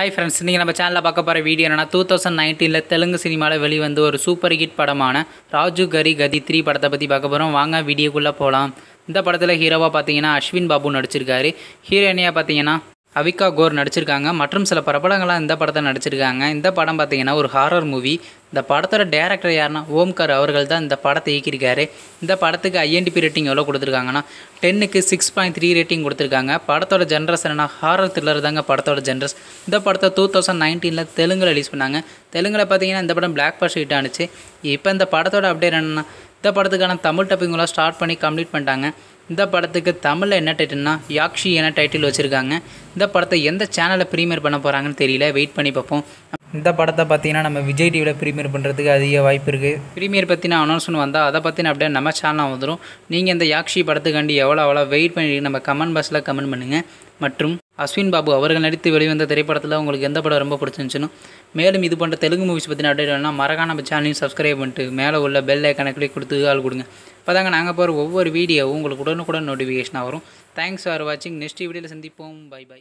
hi friends இன்றைக்கி நம்ம சேனலில் பார்க்க போகிற வீடியோ என்னென்னா டூ தௌசண்ட் நைன்டீனில் தெலுங்கு சினிமாவில் வெளிவந்த ஒரு சூப்பர் ஹிட் படமான ராஜு கரி கதி த்ரீ படத்தை பற்றி பார்க்க போகிறோம் வாங்க வீடியோக்குள்ளே போகலாம் இந்த படத்தில் ஹீரோவாக பார்த்தீங்கன்னா அஸ்வின் பாபு நடிச்சிருக்காரு ஹீரோயினியாக பார்த்தீங்கன்னா அவிகா கோர் நடிச்சிருக்காங்க மற்றும் சில பிரபலங்களாக இந்த படத்தை நடிச்சிருக்காங்க இந்த படம் பார்த்தீங்கன்னா ஒரு ஹாரர் மூவி இந்த படத்தோட டேரக்டர் யாருன்னா ஓம்கார் அவர்கள் தான் இந்த படத்தை இயக்கியிருக்காரு இந்த படத்துக்கு ஐஎன்டிபி ரேட்டிங் எவ்வளோ கொடுத்துருக்காங்கன்னா டென்னுக்கு சிக்ஸ் பாயிண்ட் த்ரீ ரேட்டிங் கொடுத்துருக்காங்க படத்தோட ஜென்ரஸ் என்னென்னா ஹாரர் த்ரில்லர் தாங்க படத்தோட ஜென்ரஸ் இந்த படத்தை டூ தௌசண்ட் நைன்டீனில் தெலுங்கு ரிலீஸ் பண்ணாங்க தெலுங்கில் பார்த்தீங்கன்னா இந்த படம் பிளாக் பாஸ்ட் ஹிட் ஆனிச்சு இப்போ இந்த படத்தோட அப்டேட் என்னென்னா இந்த படத்துக்கான தமிழ் டப்பிங்கெலாம் ஸ்டார்ட் பண்ணி கம்ப்ளீட் பண்ணிட்டாங்க இந்த படத்துக்கு தமிழில் என்ன டைட்டில்னா யாக்ஷி என டைட்டில் வச்சுருக்காங்க இந்த படத்தை எந்த சேனலில் ப்ரீமியர் பண்ண போகிறாங்கன்னு தெரியல வெயிட் பண்ணி பார்ப்போம் இந்த படத்தை பார்த்தீங்கன்னா நம்ம விஜய் டிவியில் ப்ரீமியர் பண்ணுறதுக்கு அதிக வாய்ப்பு இருக்குது ப்ரீமியர் பற்றின அனௌன்ஸ்மெண்ட் வந்தால் அதை பற்றின அப்படியே நம்ம சேனலாக வந்துடும் நீங்கள் இந்த யாக்ஷி படத்துக்காண்டி எவ்வளோ அவ்வளோ வெயிட் பண்ணி நம்ம கமெண்ட் பாக்ஸில் கமெண்ட் பண்ணுங்கள் மற்றும் அஸ்வின் பாபு அவர்கள் நடித்து வெளிவந்த திரைப்படத்தில் உங்களுக்கு எந்த படம் ரொம்ப பிடிச்சிருந்துச்சுன்னு மேலும் இது போன்ற தெலுங்கு மூவிஸ் பற்றின அப்டேட் வேணால் மறக்காம நம்ம சேனலையும் சப்ஸ்கிரைப் பண்ணிட்டு மேலே உள்ள பெல் ஐக்கனை கொடுத்து ஆள் கொடுங்க இப்போ தாங்க நாங்கள் போகிற ஒவ்வொரு வீடியோவும் உங்களுக்கு உடனுக்குடன் நோட்டிஃபிகேஷனாக வரும் தேங்க்ஸ் ஃபார் வாட்சிங் நெக்ஸ்ட் வீடியோவில் சந்திப்போம் பை பை